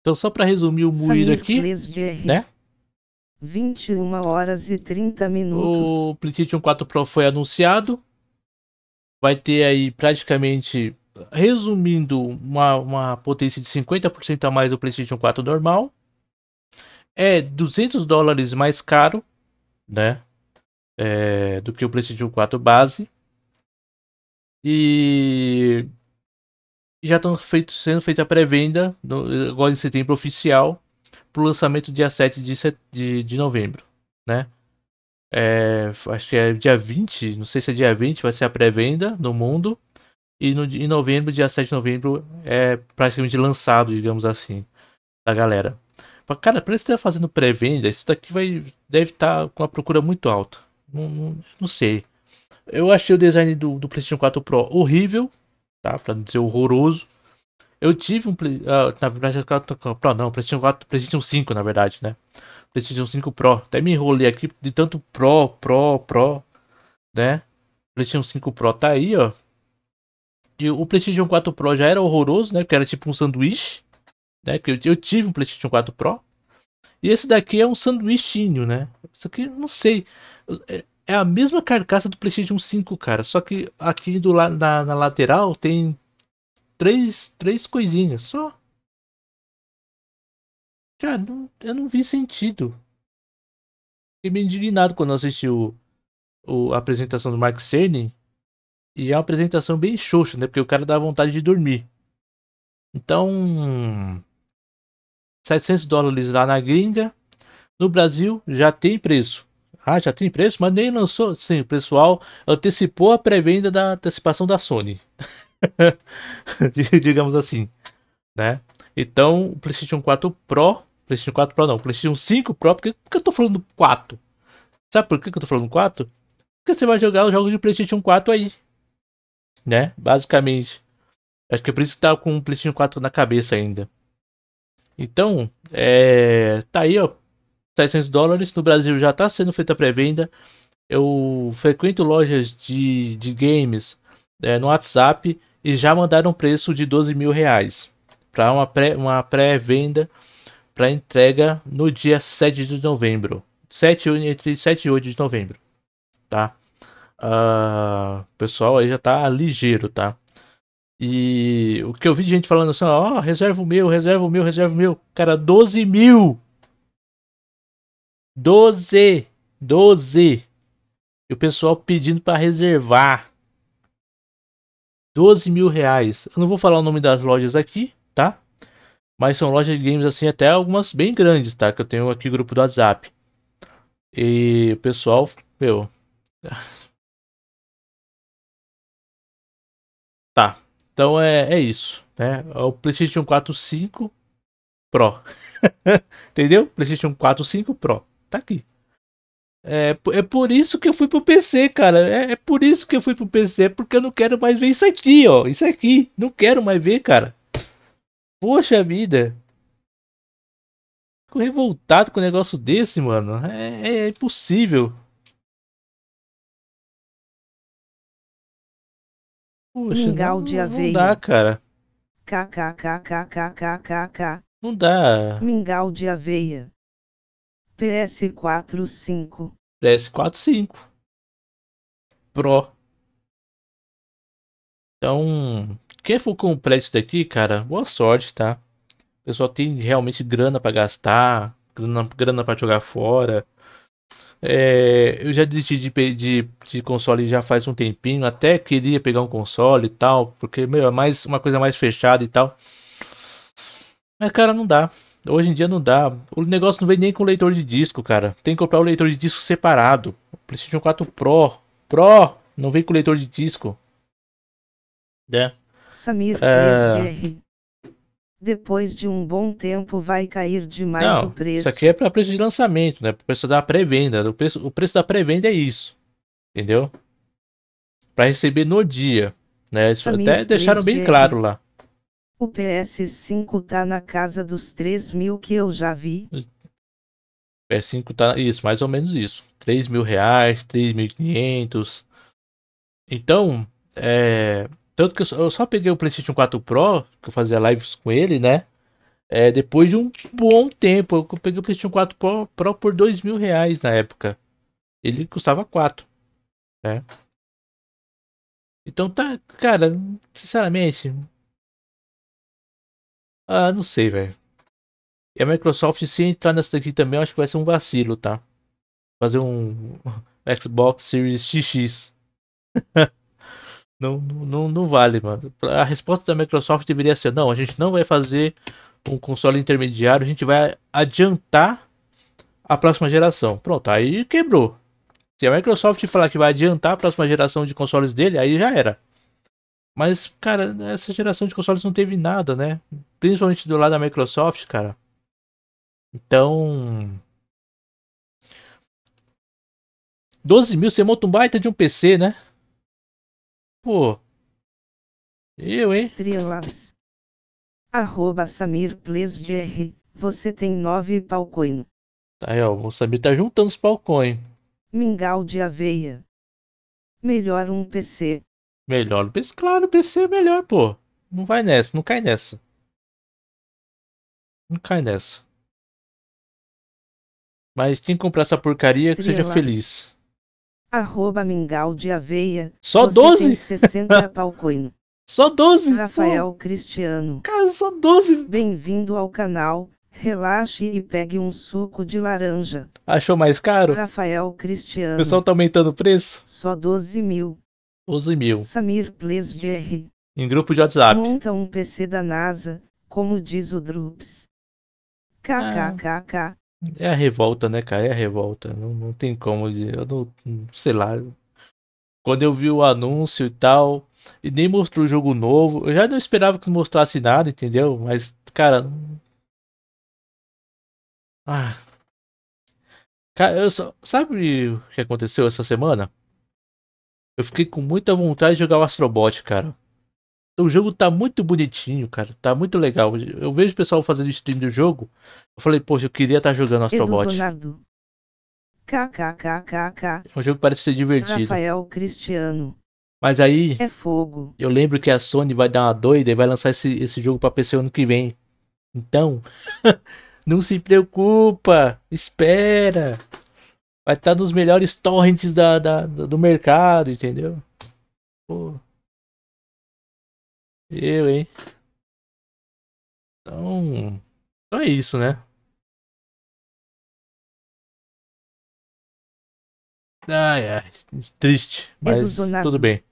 Então, só para resumir o moído aqui, né? 21 horas e 30 minutos. O PlayStation 4 Pro foi anunciado. Vai ter aí praticamente, resumindo, uma, uma potência de 50% a mais do PlayStation 4 normal. É 200 dólares mais caro, né? É, do que o PlayStation 4 base. E já estão feito, sendo feita a pré-venda, agora em setembro oficial, para o lançamento dia 7 de, set, de, de novembro, né? É, acho que é dia 20, não sei se é dia 20, vai ser a pré-venda no mundo. E no, em novembro, dia 7 de novembro, é praticamente lançado, digamos assim, da galera. cara, pra eles estar fazendo pré-venda, isso daqui vai, deve estar tá com a procura muito alta. Não, não, não sei. Eu achei o design do, do PlayStation 4 Pro horrível tá? Pra não dizer horroroso. Eu tive um. Uh, na verdade, Pro não, PlayStation 4, PlayStation 5, na verdade, né? PlayStation 5 Pro. Até me enrolei aqui de tanto Pro, Pro, Pro, né? PlayStation 5 Pro tá aí, ó. E o PlayStation 4 Pro já era horroroso, né? Porque era tipo um sanduíche, né? Que eu, tive um PlayStation 4 Pro. E esse daqui é um sanduíchinho né? Isso aqui, não sei. É, é a mesma carcaça do PlayStation 5, cara. Só que aqui do la na, na lateral tem três, três coisinhas só. Cara, não, eu não vi sentido. Fiquei meio indignado quando assisti o, o, a apresentação do Mark Cerny. E é uma apresentação bem xoxa, né? Porque o cara dá vontade de dormir. Então. 700 dólares lá na gringa. No Brasil já tem preço. Ah, já tem preço, mas nem lançou. Sim, o pessoal antecipou a pré-venda da antecipação da Sony. Digamos assim, né? Então, o PlayStation 4 Pro, PlayStation 4 Pro não, PlayStation 5 Pro, porque, porque eu tô falando 4? Sabe por que, que eu tô falando 4? Porque você vai jogar os jogos de PlayStation 4 aí, né? Basicamente. Acho que é por isso que tá com o PlayStation 4 na cabeça ainda. Então, é, tá aí, ó, 700 dólares. No Brasil já está sendo feita a pré-venda. Eu frequento lojas de, de games é, no WhatsApp e já mandaram preço de 12 mil reais para uma pré-venda uma pré para entrega no dia 7 de novembro. 7, entre 7 e 8 de novembro. Tá? Uh, pessoal aí já tá ligeiro, tá? E o que eu vi de gente falando assim, ó, oh, reserva o meu, reserva o meu, reserva o meu. Cara, 12 mil! 12, 12. E o pessoal pedindo para reservar. 12 mil reais. Eu não vou falar o nome das lojas aqui, tá? Mas são lojas de games assim, até algumas bem grandes, tá? Que eu tenho aqui grupo do WhatsApp. E o pessoal, meu. Tá. Então é, é isso, né? É o PlayStation 4 5 Pro. Entendeu? PlayStation 4 5 Pro tá aqui. É, é por isso que eu fui pro PC, cara. É, é, por isso que eu fui pro PC, porque eu não quero mais ver isso aqui, ó. Isso aqui. Não quero mais ver, cara. Poxa vida. Fico revoltado com um negócio desse, mano. É, é, é impossível. Poxa, Mingau não, de aveia. não dá, cara. KKKKKKK. Não dá. Mingau de aveia. PS4 5. PS4 5. Pro. Então, quem for comprar isso daqui, cara, boa sorte, tá? O pessoal tem realmente grana para gastar, grana, grana para jogar fora. É, eu já desisti de, de, de, console já faz um tempinho, até queria pegar um console e tal, porque meu, é mais uma coisa mais fechada e tal. Mas cara, não dá. Hoje em dia não dá. O negócio não vem nem com leitor de disco, cara. Tem que comprar o leitor de disco separado. O PlayStation 4 Pro. Pro! Não vem com leitor de disco. Né? Samir, é... Depois de um bom tempo vai cair demais não, o preço. Isso aqui é para preço de lançamento, né? Para preço da pré-venda. O preço, o preço da pré-venda é isso. Entendeu? Para receber no dia. Né? Isso Samir, até deixaram bem claro lá. O PS5 tá na casa dos 3 mil que eu já vi. PS5 tá. Isso, mais ou menos isso. 3 mil reais, 3.500. Então, é. Tanto que eu só peguei o PlayStation 4 Pro, que eu fazia lives com ele, né? É, depois de um bom tempo. Eu peguei o PlayStation 4 Pro, Pro por 2 mil reais na época. Ele custava 4. Né? Então tá, cara, sinceramente, ah, não sei, velho. E a Microsoft, se entrar nessa daqui também, eu acho que vai ser um vacilo, tá? Fazer um Xbox Series XX. não, não, não vale, mano. A resposta da Microsoft deveria ser: não, a gente não vai fazer um console intermediário, a gente vai adiantar a próxima geração. Pronto, aí quebrou. Se a Microsoft falar que vai adiantar a próxima geração de consoles dele, aí já era. Mas, cara, essa geração de consoles não teve nada, né? Principalmente do lado da Microsoft, cara. Então. 12 mil, você monta um baita de um PC, né? Pô. Eu, hein? Estrelas. Arroba Samir você tem 9 palcoin. Aí, ó, o Samir tá juntando os palcoin. Mingau de aveia. Melhor um PC. Melhor o PC? Claro, PC é melhor, pô. Não vai nessa, não cai nessa. Não cai nessa. Mas tem que comprar essa porcaria Estrelas. que seja feliz. Arroba mingau de aveia. Só 12? Tem 60 palcoin. Só 12? Rafael pô. Cristiano. Cara, só 12. Bem-vindo ao canal. Relaxe e pegue um suco de laranja. Achou mais caro? Rafael Cristiano. O pessoal tá aumentando o preço? Só 12 mil. 11 mil. Samir Plesger. Em grupo de WhatsApp. Monta um PC da NASA, como diz o Drups. KKKK. É a revolta, né, cara? É a revolta. Não, não tem como. Dizer. Eu não. Sei lá. Quando eu vi o anúncio e tal. E nem mostrou o jogo novo. Eu já não esperava que mostrasse nada, entendeu? Mas, cara. Ah. Cara, eu só. Sabe o que aconteceu essa semana? Eu fiquei com muita vontade de jogar o Astrobot, cara. O jogo tá muito bonitinho, cara. Tá muito legal. Eu vejo o pessoal fazendo stream do jogo. Eu falei, poxa, eu queria estar tá jogando Astrobot. KKKKK. O é um jogo parece ser divertido. Rafael Cristiano. Mas aí. É fogo. Eu lembro que a Sony vai dar uma doida e vai lançar esse, esse jogo pra PC ano que vem. Então. não se preocupa. Espera. Vai estar tá nos melhores torrents da, da, do mercado, entendeu? Pô. Eu, hein? Então. Então é isso, né? Ai, ai. Triste, mas tudo bem.